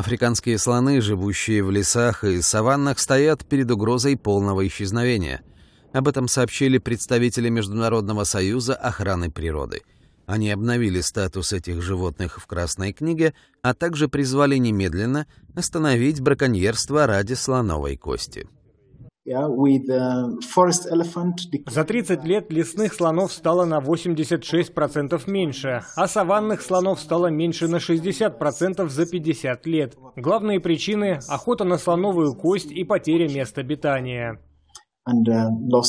Африканские слоны, живущие в лесах и саваннах, стоят перед угрозой полного исчезновения. Об этом сообщили представители Международного союза охраны природы. Они обновили статус этих животных в Красной книге, а также призвали немедленно остановить браконьерство ради слоновой кости. Uh, за 30 лет лесных слонов стало на 86% меньше, а саванных слонов стало меньше на 60% за 50 лет. Главные причины – охота на слоновую кость и потеря мест обитания. Uh,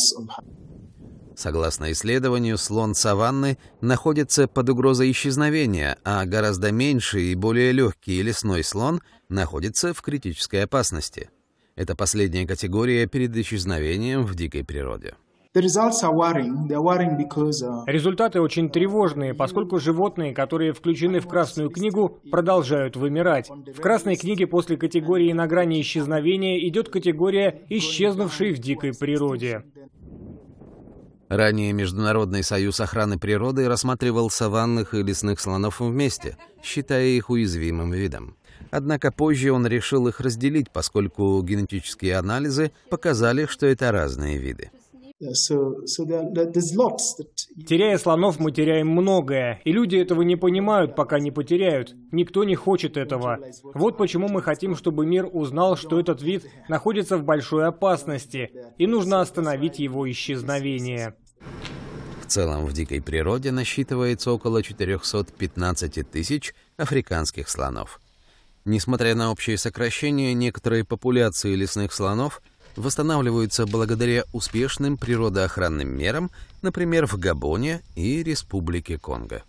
Согласно исследованию, слон саванны находится под угрозой исчезновения, а гораздо меньший и более легкий лесной слон находится в критической опасности. Это последняя категория перед исчезновением в дикой природе. Uh, Результаты очень тревожные, поскольку животные, которые включены в Красную книгу, продолжают вымирать. В Красной книге после категории «на грани исчезновения» идет категория «исчезнувший в дикой природе». Ранее Международный союз охраны природы рассматривал саванных и лесных слонов вместе, считая их уязвимым видом. Однако позже он решил их разделить, поскольку генетические анализы показали, что это разные виды. Теряя слонов, мы теряем многое, и люди этого не понимают, пока не потеряют. Никто не хочет этого. Вот почему мы хотим, чтобы мир узнал, что этот вид находится в большой опасности, и нужно остановить его исчезновение. В целом в дикой природе насчитывается около 415 тысяч африканских слонов. Несмотря на общее сокращение, некоторые популяции лесных слонов восстанавливаются благодаря успешным природоохранным мерам, например, в Габоне и Республике Конго.